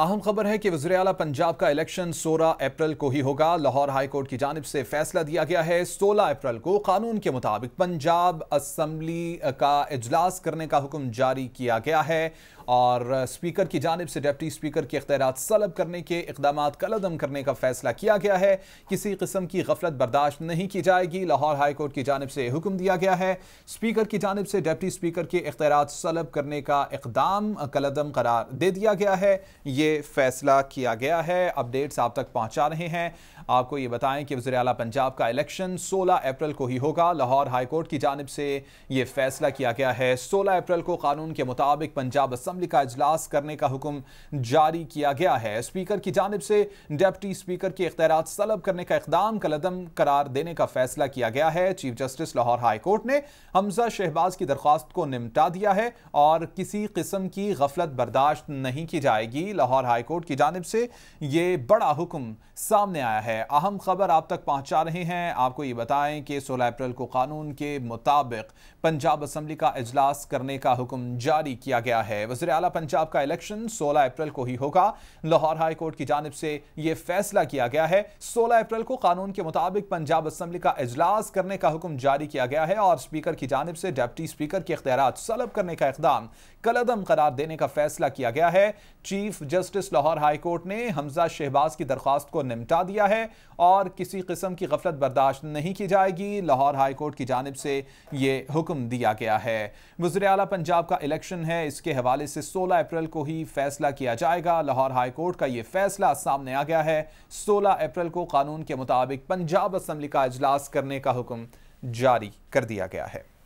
अहम खबर है कि वजर अला पंजाब का इलेक्शन 16 अप्रैल को ही होगा लाहौर हाईकोर्ट की जानब से फैसला दिया गया है 16 अप्रैल को कानून के मुताबिक पंजाब असम्बली का इजलास करने का हुक्म जारी किया गया है और स्पीकर की जानब से डिप्टी स्पीकर के अख्तियार सलब करने के इकदाम कलदम करने का फैसला किया गया है किसी किस्म की गफलत बर्दाश्त नहीं की जाएगी लाहौर हाईकोर्ट की जानब से हुक्म दिया गया है स्पीकर की जानब से डिप्टी स्पीकर के अख्तियार सलब करने का इकदाम कलदम करार दे दिया गया है ये फैसला किया गया है अपडेट्स आप तक पहुंचा रहे हैं आपको ये बताएं कि वजी अला पंजाब का इलेक्शन 16 अप्रैल को ही होगा लाहौर हाईकोर्ट की जानब से ये फैसला किया गया है 16 अप्रैल को कानून के मुताबिक पंजाब असम्बली का अजलास करने का हुक्म जारी किया गया है स्पीकर की जानब से डेप्टी स्पीकर के अख्तियार तलब करने का इकदाम कलदम करार देने का फैसला किया गया है चीफ जस्टिस लाहौर हाईकोर्ट ने हमजा शहबाज की दरख्वास्त को निमटा दिया है और किसी किस्म की गफलत बर्दाश्त नहीं की जाएगी लाहौर लाहौर हाई कोर्ट की जानब से ये बड़ा हुक्म सामने आया है अहम खबर आप तक पहुंचा रहे हैं आपको ये बताएं कि सोलह अप्रैल को कानून के मुताबिक पंजाब असम्बली का अजलास करने का हुक्म जारी किया गया है वजर अला पंजाब का इलेक्शन सोलह अप्रैल को ही होगा लाहौर हाईकोर्ट की जानब से यह फैसला किया गया है सोलह अप्रैल को कानून के मुताबिक पंजाब असम्बली का अजलास करने का हुक्म जारी किया गया है और स्पीकर की जानब से डेप्टी स्पीकर के अख्तियार सलब करने का इकदाम कलदम करार देने का फैसला किया गया है chief justice justice Lahore high court ने हमजा शहबाज की दरख्वास्त को निमटा दिया है और किसी किस्म की गफलत बर्दाश्त नहीं की जाएगी लाहौर हाईकोर्ट की जानब से ये हुक्म दिया गया है वजर अला पंजाब का इलेक्शन है इसके हवाले से सोलह अप्रैल को ही फैसला किया जाएगा लाहौर हाईकोर्ट का ये फैसला सामने आ गया है सोलह अप्रैल को कानून के मुताबिक पंजाब असम्बली का अजलास करने का हुक्म जारी कर दिया गया है